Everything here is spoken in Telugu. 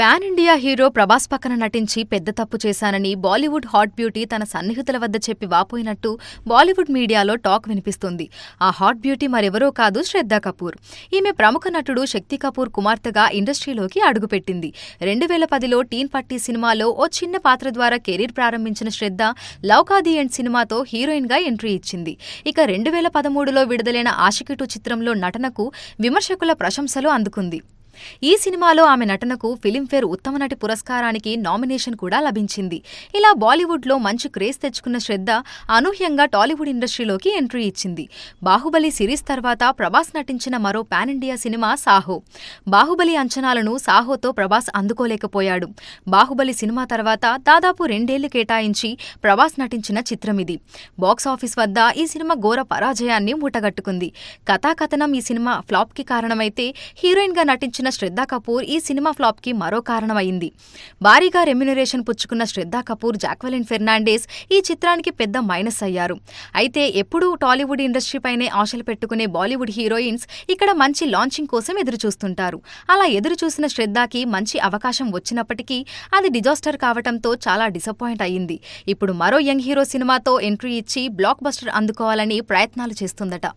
పాన్ ఇండియా హీరో ప్రభాస్ పక్కన నటించి పెద్ద తప్పు చేశానని బాలీవుడ్ హాట్ బ్యూటీ తన సన్నిహితుల వద్ద చెప్పి వాపోయినట్టు బాలీవుడ్ మీడియాలో టాక్ వినిపిస్తుంది ఆ హాట్ బ్యూటీ మరెవరో కాదు శ్రద్ధా కపూర్ ఈమె ప్రముఖ నటుడు శక్తి కపూర్ కుమార్తెగా ఇండస్ట్రీలోకి అడుగుపెట్టింది రెండు వేల పదిలో టీన్ పట్టి సినిమాలో ఓ చిన్న పాత్ర ద్వారా కెరీర్ ప్రారంభించిన శ్రద్ధ లౌకాది ఎండ్ సినిమాతో హీరోయిన్గా ఎంట్రీ ఇచ్చింది ఇక రెండు వేల పదమూడులో విడుదలైన ఆశకిటు చిత్రంలో నటనకు విమర్శకుల ప్రశంసలు అందుకుంది ఈ సినిమాలో ఆమె నటనకు ఫిలింఫేర్ ఉత్తమ నటి పురస్కారానికి నామినేషన్ కూడా లభించింది ఇలా బాలీవుడ్లో మంచి క్రేజ్ తెచ్చుకున్న శ్రద్ధ అనూహ్యంగా టాలీవుడ్ ఇండస్ట్రీలోకి ఎంట్రీ ఇచ్చింది బాహుబలి సిరీస్ తర్వాత ప్రభాస్ నటించిన మరో pan India cinema Saaho Baahubali అంచనాలను సాహోతో ప్రభాస్ అందుకోలేకపోయాడు బాహుబలి సినిమా తర్వాత దాదాపు రెండేళ్లు కేటాయించి ప్రభాస్ నటించిన చిత్రమిది బాక్సాఫీస్ వద్ద ఈ సినిమా ఘోర పరాజయాన్ని మూటగట్టుకుంది కథాకథనం ఈ సినిమా ఫ్లాప్కి కారణమైతే హీరోయిన్గా నటించిన నటించిన శ్రద్ధా కపూర్ ఈ సినిమా ఫ్లాప్ కి మరో కారణమైంది భారీగా రెమ్యునరేషన్ పుచ్చుకున్న శ్రద్ధా కపూర్ జాక్వలిన్ ఫెర్నాండేస్ ఈ చిత్రానికి పెద్ద మైనస్ అయ్యారు అయితే ఎప్పుడూ టాలీవుడ్ ఇండస్ట్రీపైనే ఆశలు పెట్టుకునే బాలీవుడ్ హీరోయిన్స్ ఇక్కడ మంచి లాంచింగ్ కోసం ఎదురుచూస్తుంటారు అలా ఎదురుచూసిన శ్రద్ధాకి మంచి అవకాశం వచ్చినప్పటికీ అది డిజాస్టర్ కావడంతో చాలా డిసప్పాయింట్ అయ్యింది ఇప్పుడు మరో యంగ్ హీరో సినిమాతో ఎంట్రీ ఇచ్చి బ్లాక్ బస్టర్ అందుకోవాలని ప్రయత్నాలు చేస్తుందట